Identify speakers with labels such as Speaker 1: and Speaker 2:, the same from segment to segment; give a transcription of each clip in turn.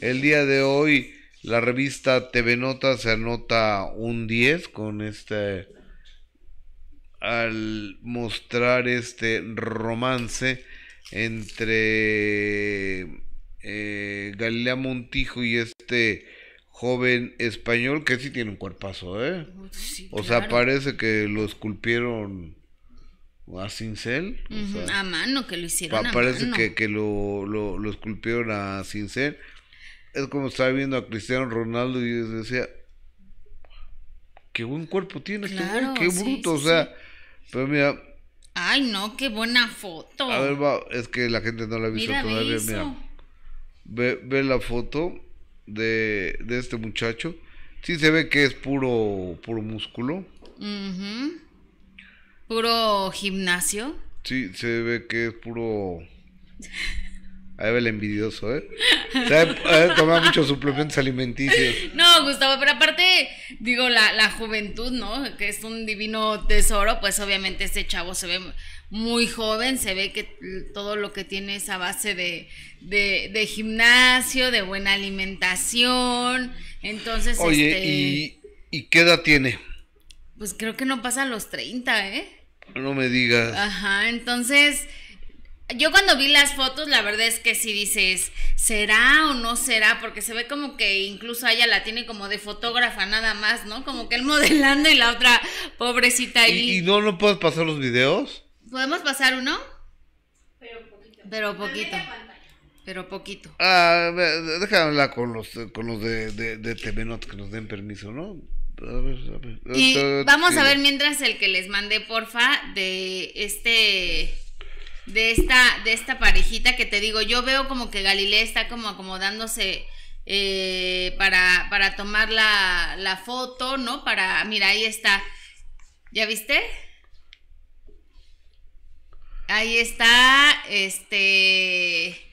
Speaker 1: El día de hoy la revista TV Nota se anota un 10 con este al mostrar este romance entre eh, Galilea Montijo y este joven español que sí tiene un cuerpazo, ¿eh? O sea, parece que lo esculpieron a cincel. a
Speaker 2: mano, que lo hicieron. parece a mano. que,
Speaker 1: que lo, lo, esculpieron a cincel. Es como estaba viendo a Cristiano Ronaldo y decía, qué buen cuerpo tiene este qué bruto, o sea, pero mira.
Speaker 2: Ay, no, qué buena foto. A ver,
Speaker 1: va, es que la gente no la ha visto todavía, ve mira. Ve, la foto de, de este muchacho. Sí se ve que es puro, puro músculo.
Speaker 2: Uh ¿Puro gimnasio?
Speaker 1: Sí, se ve que es puro... Ahí el envidioso, ¿eh? O sea, toma muchos suplementos alimenticios.
Speaker 2: No, Gustavo, pero aparte, digo, la, la juventud, ¿no? Que es un divino tesoro, pues obviamente este chavo se ve muy joven, se ve que todo lo que tiene es a base de, de, de gimnasio, de buena alimentación, entonces... Oye, este ¿y,
Speaker 1: ¿y qué edad tiene?
Speaker 2: Pues creo que no pasa a los 30, ¿eh?
Speaker 1: No me digas.
Speaker 2: Ajá, entonces yo cuando vi las fotos, la verdad es que si dices, ¿será o no será? Porque se ve como que incluso ella la tiene como de fotógrafa nada más, ¿no? Como que él modelando y la otra pobrecita ahí. ¿Y,
Speaker 1: no, no puedes pasar los videos?
Speaker 2: ¿Podemos pasar uno? Pero poquito. Pero poquito. Pero poquito.
Speaker 1: Ah, déjala con los, con los de, de, de que nos den permiso, ¿no? Y vamos a ver
Speaker 2: mientras el que les mandé, porfa, de este de esta de esta parejita que te digo, yo veo como que Galilea está como acomodándose eh, para, tomar la, la foto, ¿no? Para, mira, ahí está. ¿Ya viste? Ahí está, este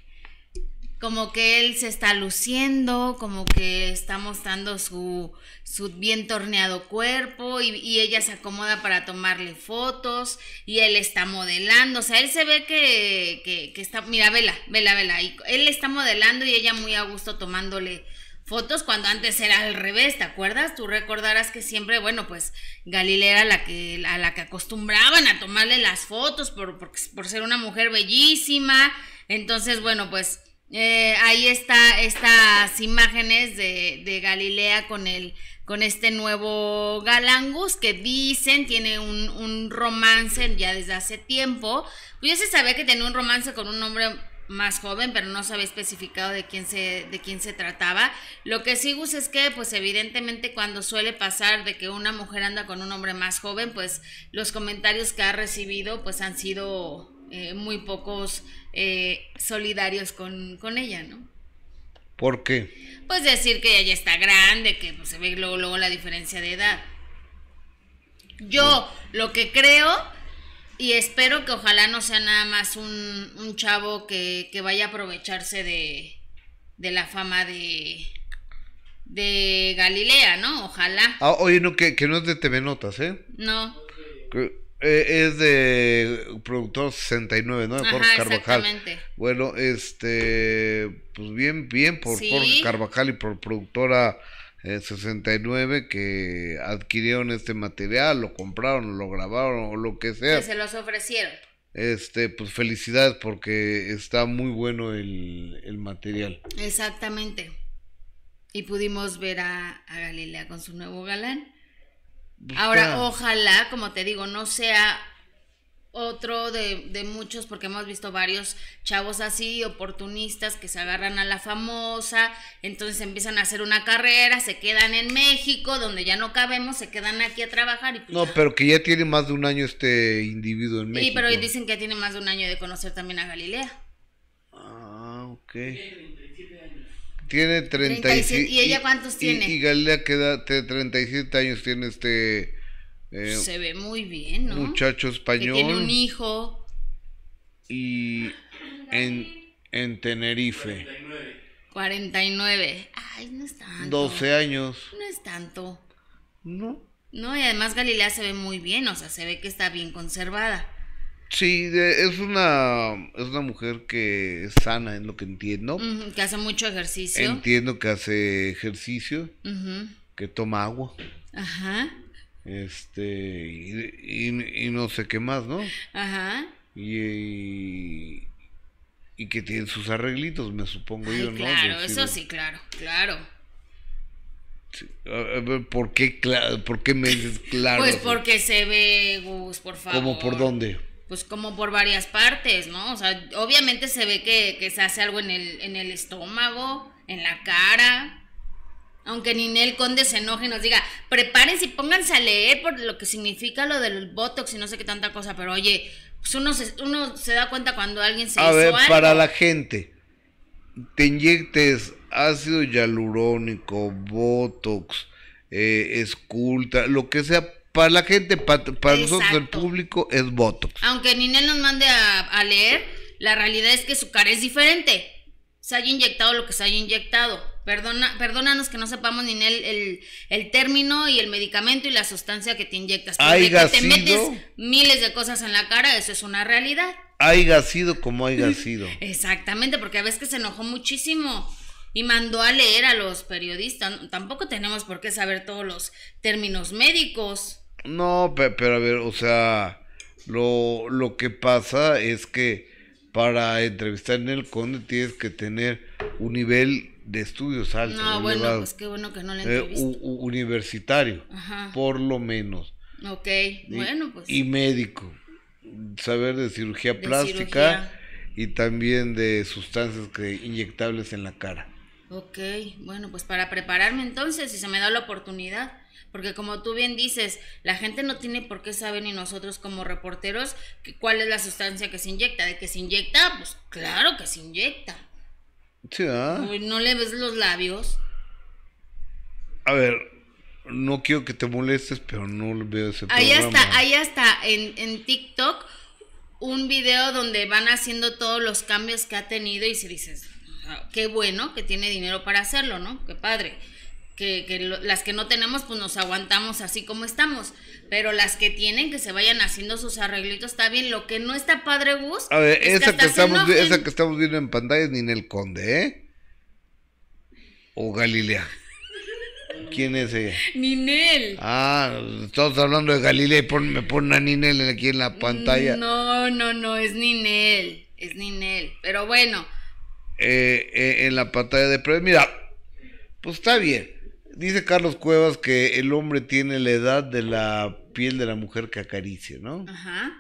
Speaker 2: como que él se está luciendo, como que está mostrando su, su bien torneado cuerpo y, ella se acomoda para tomarle fotos y él está modelando, o sea, él se ve que, que, está, mira, vela, vela, vela, y él está modelando y ella muy a gusto tomándole fotos cuando antes era al revés, ¿te acuerdas? Tú recordarás que siempre, bueno, pues Galilea era la que, a la que acostumbraban a tomarle las fotos por, por ser una mujer bellísima, entonces, bueno, pues eh, ahí está estas imágenes de, de, Galilea con el con este nuevo Galangus que dicen tiene un, un romance ya desde hace tiempo. Pues Yo se sabía que tenía un romance con un hombre más joven, pero no se había especificado de quién se, de quién se trataba. Lo que sí es que, pues evidentemente cuando suele pasar de que una mujer anda con un hombre más joven, pues los comentarios que ha recibido pues han sido eh, muy pocos eh, solidarios con, ella, ¿no?
Speaker 1: ¿Por qué?
Speaker 2: Pues decir que ella está grande, que pues, se ve luego, la diferencia de edad. Yo lo que creo y espero que ojalá no sea nada más un, chavo que, vaya a aprovecharse de, la fama de, de Galilea, ¿no? Ojalá.
Speaker 1: Ah, oye, no, que, no es de TV Notas, ¿eh? No. Eh, es de productor 69, ¿no? Ajá, Jorge Carvajal. Bueno, este, pues bien, bien por Jorge Carvajal y por productora 69 eh, que adquirieron este material, lo compraron, lo grabaron o lo que sea. Que se
Speaker 2: los ofrecieron.
Speaker 1: Este, pues felicidades porque está muy bueno el, material.
Speaker 2: Exactamente. Y pudimos ver a, a Galilea con su nuevo galán. Ahora, ojalá, como te digo, no sea otro de, muchos, porque hemos visto varios chavos así, oportunistas, que se agarran a la famosa, entonces empiezan a hacer una carrera, se quedan en México, donde ya no cabemos, se quedan aquí a trabajar. Y pues no, pero
Speaker 1: que ya tiene más de un año este individuo en México. Sí, pero
Speaker 2: dicen que ya tiene más de un año de conocer también a Galilea.
Speaker 1: Ah, ok. Tiene 37. ¿Y ella cuántos tiene? Y, Galilea queda 37 años, tiene este... Eh, pues se
Speaker 2: ve muy bien, ¿no? Muchacho español. tiene un hijo.
Speaker 1: Y en, en Tenerife.
Speaker 2: 49. Ay, no es tanto. 12 años. No es tanto. No. No, y además Galilea se ve muy bien, o sea, se ve que está bien conservada.
Speaker 1: Sí, es una es una mujer que es sana, es lo que entiendo.
Speaker 2: que hace mucho ejercicio. Entiendo
Speaker 1: que hace ejercicio, que toma agua. Ajá. Este, y, no sé qué más, ¿no? Ajá. Y, y, que tiene sus arreglitos, me supongo yo, claro, ¿no? Claro, eso
Speaker 2: sí, claro, claro.
Speaker 1: ¿por qué, ¿por qué me dices claro? Pues porque
Speaker 2: se ve, Gus, por favor. ¿Cómo por dónde? pues como por varias partes, ¿no? O sea, obviamente se ve que, se hace algo en el, en el estómago, en la cara. Aunque ni Ninel Conde se enoje y nos diga, prepárense y pónganse a leer por lo que significa lo del Botox y no sé qué tanta cosa, pero oye, pues uno se, uno se da cuenta cuando alguien se A ver, para
Speaker 1: la gente, te inyectes ácido hialurónico, Botox, eh, esculta, lo que sea para la gente, para, nosotros el público es voto.
Speaker 2: Aunque Ninel nos mande a, leer, la realidad es que su cara es diferente. Se haya inyectado lo que se haya inyectado. Perdona, perdónanos que no sepamos, Ninel, el, el término y el medicamento y la sustancia que te inyectas. Porque te metes miles de cosas en la cara, eso es una realidad.
Speaker 1: Haya sido como haya sido.
Speaker 2: Exactamente, porque a veces que se enojó muchísimo y mandó a leer a los periodistas. Tampoco tenemos por qué saber todos los términos médicos.
Speaker 1: No, pero a ver, o sea, lo, que pasa es que para entrevistar en el conde tienes que tener un nivel de estudios alto. No, bueno, pues qué bueno que no le eh, Universitario, por lo menos.
Speaker 2: Ok, y, bueno, pues. Y
Speaker 1: médico, saber de cirugía plástica y también de sustancias que, inyectables en la cara.
Speaker 2: Ok, bueno, pues para prepararme entonces, si se me da la oportunidad, porque como tú bien dices, la gente no tiene por qué saber ni nosotros como reporteros que, cuál es la sustancia que se inyecta, de que se inyecta, pues claro que se inyecta.
Speaker 1: Sí, ¿No
Speaker 2: le ves los labios?
Speaker 1: A ver, no quiero que te molestes, pero no lo veo ese ahí Está, ahí
Speaker 2: está, en, en TikTok un video donde van haciendo todos los cambios que ha tenido y se dices, Ah, qué bueno que tiene dinero para hacerlo, ¿no? Qué padre. Que, las que no tenemos, pues nos aguantamos así como estamos. Pero las que tienen, que se vayan haciendo sus arreglitos, está bien. Lo que no está padre, Gus. A ver, esa, que, estamos, esa que
Speaker 1: estamos viendo en pantalla es Ninel Conde, ¿eh? O Galilea. ¿Quién es ella? Ninel. Ah, estamos hablando de Galilea y me ponen a Ninel aquí en la pantalla.
Speaker 2: No, no, no, es Ninel. Es Ninel. Pero bueno.
Speaker 1: Eh, eh, en la pantalla de pre. Mira, pues está bien. Dice Carlos Cuevas que el hombre tiene la edad de la piel de la mujer que acaricia, ¿no? Ajá.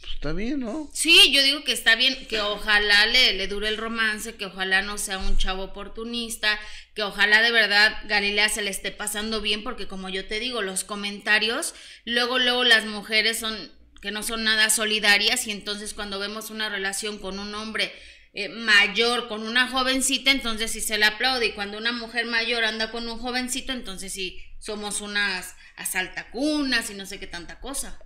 Speaker 1: Pues está bien, ¿no?
Speaker 2: Sí, yo digo que está bien, que ojalá le, le, dure el romance, que ojalá no sea un chavo oportunista, que ojalá de verdad Galilea se le esté pasando bien, porque como yo te digo, los comentarios, luego, luego las mujeres son que no son nada solidarias y entonces cuando vemos una relación con un hombre eh, mayor con una jovencita, entonces si se le aplaude. Y cuando una mujer mayor anda con un jovencito, entonces si somos unas asaltacunas y no sé qué tanta cosa.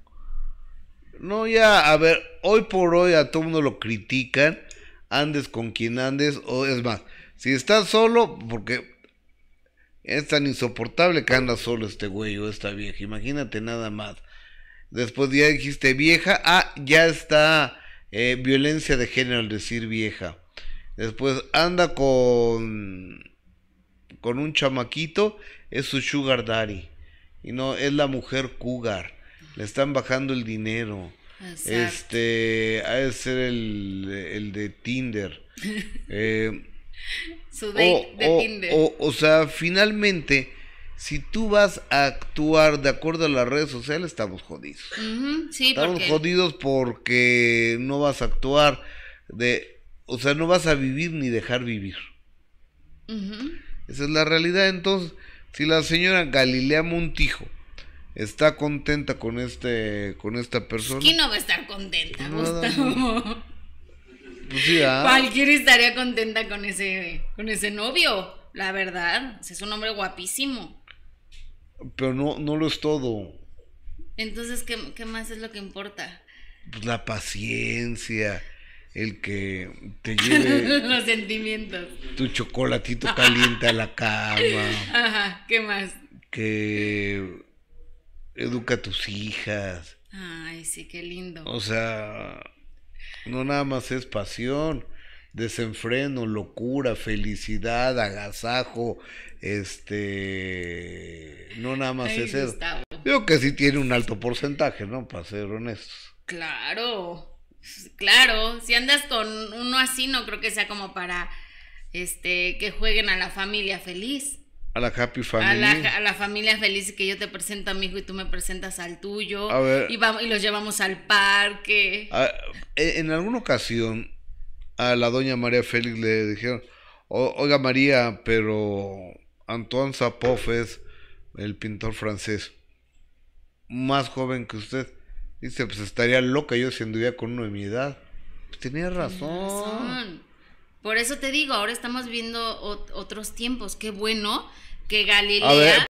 Speaker 1: No, ya, a ver, hoy por hoy a todo mundo lo critican, andes con quien andes, o es más, si estás solo, porque es tan insoportable que anda solo este güey o esta vieja, imagínate nada más. Después ya dijiste vieja, ah, ya está eh, violencia de género, al decir vieja. Después anda con con un chamaquito, es su sugar daddy. Y no, es la mujer cougar. Le están bajando el dinero. Este, ha de ser el, el de Tinder. Eh, su date o, de Tinder. o sea, finalmente si tú vas a actuar de acuerdo a las redes sociales, estamos jodidos. estamos jodidos porque no vas a actuar de, o sea, no vas a vivir ni dejar vivir. Esa es la realidad. Entonces, si la señora Galilea Montijo está contenta con este, con esta persona. ¿Quién
Speaker 2: no va a estar contenta, Gustavo?
Speaker 1: Pues ¿ah? Cualquiera
Speaker 2: estaría contenta con ese, con ese novio, la verdad. Es un hombre guapísimo.
Speaker 1: Pero no, no lo es todo.
Speaker 2: Entonces, ¿qué, ¿qué, más es lo que importa?
Speaker 1: Pues la paciencia, el que te lleve...
Speaker 2: Los sentimientos.
Speaker 1: Tu chocolatito caliente a la cama.
Speaker 2: Ajá, ¿qué más?
Speaker 1: Que educa a tus hijas.
Speaker 2: Ay, sí, qué lindo. O
Speaker 1: sea, no nada más es pasión, desenfreno, locura, felicidad, agasajo, este, no nada más es eso. Creo que sí tiene un alto porcentaje, ¿no? Para ser honestos.
Speaker 2: Claro, claro, si andas con uno así no creo que sea como para, este, que jueguen a la familia feliz.
Speaker 1: A la happy family. A
Speaker 2: la, familia feliz que yo te presento a mi hijo y tú me presentas al tuyo. A ver, y, vamos, y los llevamos al parque.
Speaker 1: E, en alguna ocasión a la doña María Félix le dijeron, oiga María, pero Antoine Zapoff es el pintor francés, más joven que usted. Dice, pues estaría loca yo si anduviera con uno de mi edad. Pues tenía razón. razón.
Speaker 2: Por eso te digo, ahora estamos viendo otros tiempos. Qué bueno que Galilea...